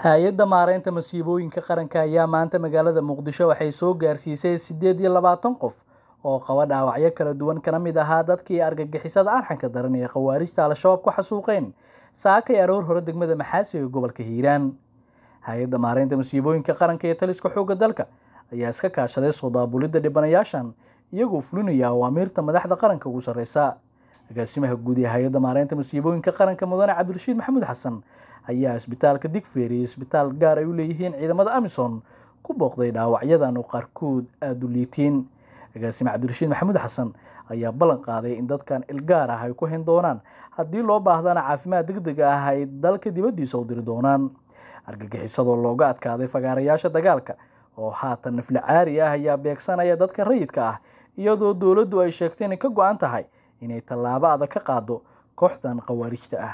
hay-adda maareynta masiibooyinka qaranka ayaa maanta magaalada muqdisho waxay soo gaarsiisay siddeed iyo labaatan qof oo qaba dhaawacyo kala duwan kana mid ahaa dadkii argagixisada arxanka daran ee khawaarijta al-shabaab ku xasuuqeen saakay aroor hore degmada maxaasi ee gobolka hiiraan hay-adda maareynta masiibooyinka qaranka ee taliska xoogga dalka ayaa iska kaashaday soodaabulidda daabulidda dhibanayaashan iyagoo fulinaya awaamiirta madaxda qaranka ugu sarreysa agaasimaha guud ee hay-adda maareynta masiibooyinka qaranka mudane cabdirashiid maxamuud xasan ayaa isbitaalka digfeeri isbitaal gaar ay u leeyihiin ciidamada amisom ku booqday dhaawacyadan oo qaarkood aada u liitiin agaasime cabdirashiid maxamuud xasan ayaa ballan qaaday in dadkan ilgaar ah ay ku hayn doonaan haddii loo baahdana caafimaad deg deg ah ay dalka dibaddiisa u diri doonaan argagixisadoo looga adkaaday fagaarayaasha dagaalka oo haatan nafli ah ayaa beegsanaya dadka rayidka ah iyadoo dowladdu ay sheegtay inay ka go-an tahay inay tallaabo adag ka qaado kooxdan khawaarijta ah